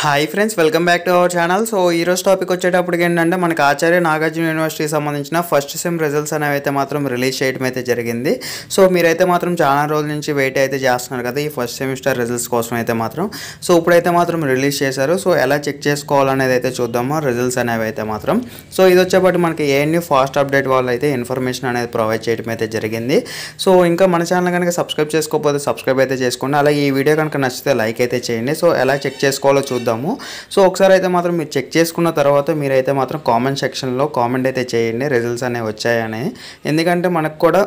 hi friends welcome back to our channel so ఈరోజు topic వచ్చేటప్పటికి ఏంటంటే మనకు ఆచార్య నాగార్జున యూనివర్సిటీకి సంబంధించిన ఫస్ట్ సెమ్ రిజల్ట్స్ అనేవి అయితే మాత్రం రిలీజ్ చేయడం అయితే జరిగింది సో మీరైతే మాత్రం చాలా రోజుల నుంచి వెయిట్ అయితే చేస్తున్నారు కదా ఈ ఫస్ట్ సెమిస్టర్ రిజల్ట్స్ కోసం అయితే మాత్రం సో ఇప్పుడైతే మాత్రం రిలీజ్ చేశారు సో ఎలా చెక్ చేసుకోవాలనేది అయితే చూద్దాము రిజల్ట్స్ అనేవి అయితే మాత్రం సో ఇది వచ్చేపాటు మనకి ఏఎన్యూ ఫాస్ట్ అప్డేట్ వాళ్ళు అయితే ఇన్ఫర్మేషన్ అనేది ప్రొవైడ్ చేయడం అయితే జరిగింది సో ఇంకా మన ఛానల్ కనుక సబ్స్క్రైబ్ చేసుకోకపోతే సబ్స్క్రైబ్ అయితే చేసుకోండి అలాగే ఈ వీడియో కనుక నచ్చితే లైక్ అయితే చేయండి సో ఎలా చెక్ చేసుకోవాలో చూద్దాం చేస్తాము సో ఒకసారి అయితే మాత్రం మీరు చెక్ చేసుకున్న తర్వాత మీరైతే మాత్రం కామెంట్ సెక్షన్లో కామెంట్ అయితే చేయండి రిజల్ట్స్ అనేవి వచ్చాయని ఎందుకంటే మనకు కూడా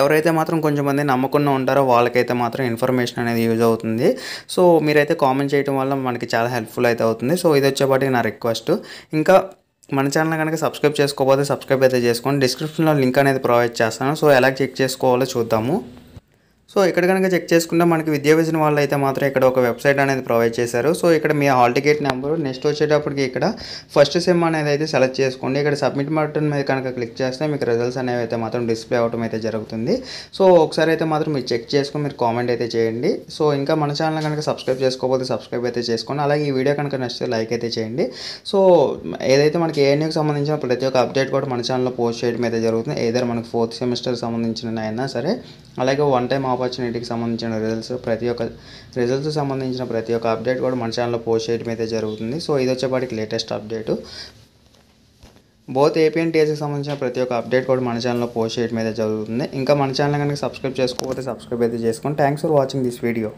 ఎవరైతే మాత్రం కొంచెం మంది నమ్మకుండా ఉంటారో వాళ్ళకైతే మాత్రం ఇన్ఫర్మేషన్ అనేది యూజ్ అవుతుంది సో మీరైతే కామెంట్ చేయడం వల్ల మనకి చాలా హెల్ప్ఫుల్ అయితే అవుతుంది సో ఇది వచ్చేపాటికి నా రిక్వెస్ట్ ఇంకా మన ఛానల్ కనుక సబ్స్క్రైబ్ చేసుకోకపోతే సబ్స్క్రైబ్ అయితే చేసుకోండి డిస్క్రిప్షన్లో లింక్ అనేది ప్రొవైడ్ చేస్తాను సో ఎలా చెక్ చేసుకోవాలో చూద్దాము సో ఇక్కడ కనుక చెక్ చేసుకుంటే మనకి విద్యా వాళ్ళు అయితే మాత్రం ఇక్కడ ఒక వెబ్సైట్ అనేది ప్రొవైడ్ చేశారు సో ఇక్కడ మీ హాల్ టికెట్ నెంబరు నెక్స్ట్ వచ్చేటప్పటికి ఇక్కడ ఫస్ట్ సెమ్ అనేది అయితే సెలెక్ట్ చేసుకోండి ఇక్కడ సబ్మిట్ బటన్ మీద కనుక క్లిక్ చేస్తే మీకు రిజల్ట్స్ అనేవి అయితే మాత్రం డిస్ప్లే అవడం అయితే జరుగుతుంది సో ఒకసారి అయితే మాత్రం మీరు చెక్ చేసుకుని మీరు కామెంట్ అయితే చేయండి సో ఇంకా మన ఛానల్ కనుక సబ్స్క్రైబ్ చేసుకోకపోతే సబ్స్క్రైబ్ అయితే చేసుకోండి అలాగే ఈ వీడియో కనుక నచ్చితే లైక్ అయితే చేయండి సో ఏదైతే మనకి ఏఎన్యూకి సంబంధించిన ప్రతి ఒక్క అప్డేట్ కూడా మన ఛానల్లో పోస్ట్ చేయడం అయితే జరుగుతుంది ఏదైనా మనకి ఫోర్త్ సెమిస్టర్కి సంబంధించిన అయినా సరే అలాగే వన్ టైం ఆఫర్ ఆపర్చునిటీకి సంబంధించిన రిజల్ట్స్ ప్రతి ఒక్క రిజల్ట్స్ సంబంధించిన ప్రతి ఒక్క అప్డేట్ కూడా మన ఛానల్లో పోస్ట్ చేయడం అయితే జరుగుతుంది సో ఇది వచ్చేపాటికి లేటెస్ట్ అప్డేట్ బోత్ ఏపీఎన్టీఎస్కి సంబంధించిన ప్రతి ఒక్క అప్డేట్ కూడా మన ఛానల్లో పోస్ట్ చేయడం అయితే జరుగుతుంది ఇంకా మన ఛానల్ కనుక సబ్స్క్రైబ్ చేసుకోకపోతే సబ్స్క్రైబ్ అయితే చేసుకోండి thanks for watching this video